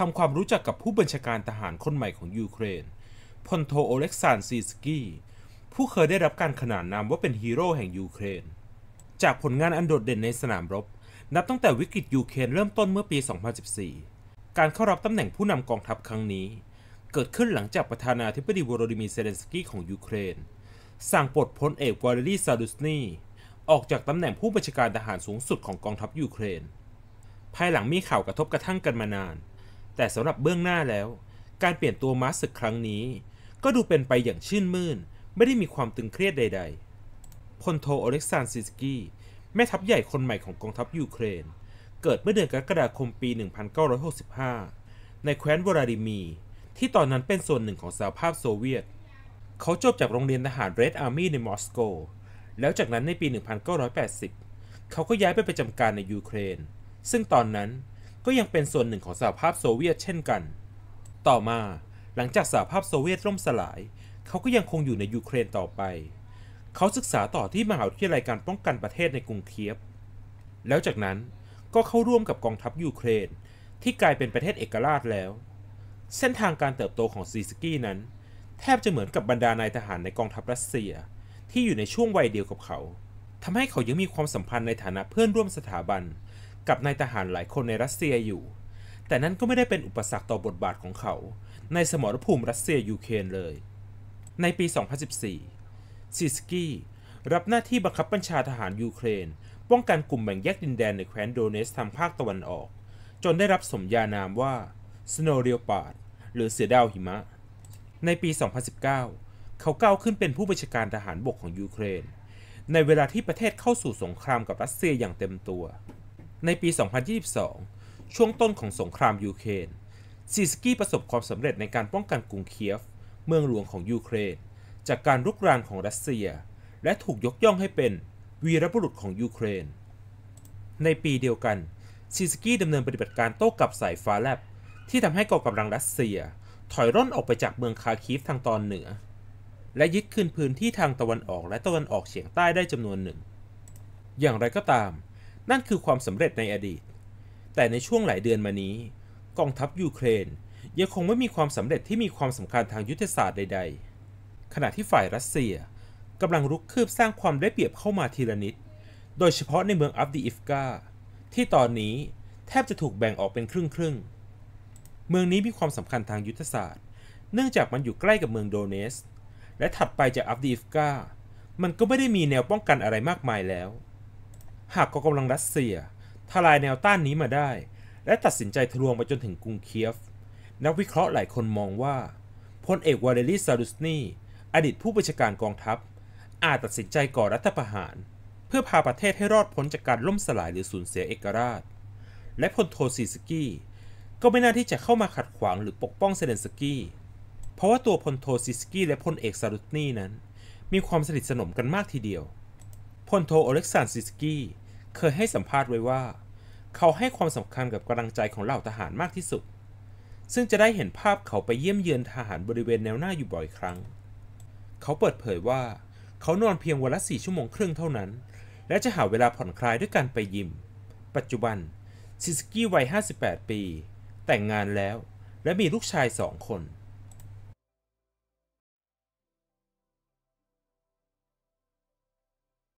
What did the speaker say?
ทำความรู้จักกับผู้บัญชาการทหารคนใหม่ของยูเครนพลโทโอเล็กซานซีสกี้ ผู้เคยได้รับการขนานนามว่าเป็นฮีโร่แห่งยูเครน จากผลงานอันโดดเด่นในสนามรบ นับตั้งแต่วิกฤตยูเครนเริ่มต้นเมื่อปี 2014 การเข้ารับตำแหน่งผู้นำกองทัพครั้งนี้ เกิดขึ้นหลังจากประธานาธิบดีวโรดิมีเซเลนสกี้ของยูเครน สั่งปลดพลเอกวอลเลรีซาดุสนีออกจากตำแหน่งผู้บัญชาการทหารสูงสุดของกองทัพยูเครน ภายหลังมีข่าวกระทบกระทั่งกันมานานแต่สำหรับเบื้องหน้าแล้วการเปลี่ยนตัวมาสึกครั้งนี้ ก็ดูเป็นไปอย่างชื่นมื่นไม่ได้มีความตึงเครียดใด ๆพลโทอเล็กซานซิสกี้แม่ทัพใหญ่คนใหม่ของกองทัพยูเครน เกิดเมื่อเดือนกรกฎาคมปี 1965 ในแคว้นวลาดิมี ที่ตอนนั้นเป็นส่วนหนึ่งของสหภาพโซเวียต เขาจบจากโรงเรียนทหารเรดอาร์มี่ในมอสโกแล้วจากนั้นในปี 1980 เขาก็ย้ายไปประจำการในยูเครน ซึ่งตอนนั้นก็ยังเป็นส่วนหนึ่งของสหภาพโซเวียตเช่นกัน ต่อมาหลังจากสหภาพโซเวียตล่มสลาย เขาก็ยังคงอยู่ในยูเครนต่อไป เขาศึกษาต่อที่มหาวิทยาลัยการป้องกันประเทศในกรุงเคียบ แล้วจากนั้นก็เข้าร่วมกับกองทัพยูเครน ที่กลายเป็นประเทศเอกราชแล้ว เส้นทางการเติบโตของซีสกี้นั้น แทบจะเหมือนกับบรรดานายทหารในกองทัพรัสเซีย ที่อยู่ในช่วงวัยเดียวกับเขา ทำให้เขายังมีความสัมพันธ์ในฐานะเพื่อนร่วมสถาบันกับนายทหารหลายคนในรัสเซียอยู่ แต่นั้นก็ไม่ได้เป็นอุปสรรคต่อบทบาทของเขา ในสมรภูมิรัสเซียยูเครนเลย ในปี 2014 ซิสกี้ รับหน้าที่บังคับบัญชาทหารยูเครน ป้องกันกลุ่มแบ่งแยกดินแดนในแคว้นโดเนสทางภาคตะวันออก จนได้รับสมญานามว่า สโนเรียปาดหรือเสือดาวหิมะ ในปี 2019 เขาก้าวขึ้นเป็นผู้บัญชาการทหารบกของยูเครน ในเวลาที่ประเทศเข้าสู่สงครามกับรัสเซียอย่างเต็มตัวในปี 2022 ช่วงต้นของสงครามยูเครนซีสกี้ประสบความสำเร็จในการป้องกันกรุงเคียฟ เมืองหลวงของยูเครน จากการรุกรานของรัสเซีย และถูกยกย่องให้เป็นวีรบุรุษของยูเครน ในปีเดียวกันซีสกี้ดำเนินปฏิบัติการโต้กลับสายฟ้าแลบ ที่ทำให้กองกำลังรัสเซียถอยร่นออกไปจากเมืองคาคีฟทางตอนเหนือ และยึดคืนพื้นที่ทางตะวันออกและตะวันออกเฉียงใต้ได้จำนวนหนึ่ง อย่างไรก็ตามนั่นคือความสำเร็จในอดีต แต่ในช่วงหลายเดือนมานี้กองทัพยูเครนยังคงไม่มีความสำเร็จที่มีความสำคัญทางยุทธศาสตร์ใดๆ ขณะที่ฝ่ายรัสเซียกำลังรุกคืบสร้างความได้เปรียบเข้ามาทีละนิด โดยเฉพาะในเมืองอัฟดีอิฟกาที่ตอนนี้แทบจะถูกแบ่งออกเป็นครึ่งๆ เมืองนี้มีความสำคัญทางยุทธศาสตร์ เนื่องจากมันอยู่ใกล้กับเมืองโดเนสและถัดไปจากอัฟดีฟกา มันก็ไม่ได้มีแนวป้องกันอะไรมากมายแล้วหากกองกำลังรัสเซียทลายแนวต้านนี้มาได้ และตัดสินใจทะลวงไปจนถึงกรุงเคียฟนักวิเคราะห์หลายคนมองว่าพลเอกวาเลรีซาดุสนีอดีตผู้บัญชาการกองทัพ อาจตัดสินใจก่อรัฐประหาร เพื่อพาประเทศให้รอดพ้นจากการล่มสลายหรือสูญเสียเอกราช และพลโทซีสกี้ ก็ไม่น่าที่จะเข้ามาขัดขวางหรือปกป้องเซเลนสกี้ เพราะว่าตัวพลโทซีสกี้และพลเอกซารุตนีนั้น มีความสนิทสนมกันมากทีเดียวลโทอเล็กซานซิสกี้เคยให้สัมภาษณ์ไว้ว่า เขาให้ความสำคัญกับกำลังใจของเหล่าทหารมากที่สุด ซึ่งจะได้เห็นภาพเขาไปเยี่ยมเยือนทหารบริเวณแนวหน้าอยู่บ่อยครั้ง เขาเปิดเผยว่า เขานอนเพียงวันละสี่ชั่วโมงครึ่งเท่านั้น และจะหาเวลาผ่อนคลายด้วยการไปยิมปัจจุบันซิสกี้วัย58 ปี แต่งงานแล้วและมีลูกชายสองคน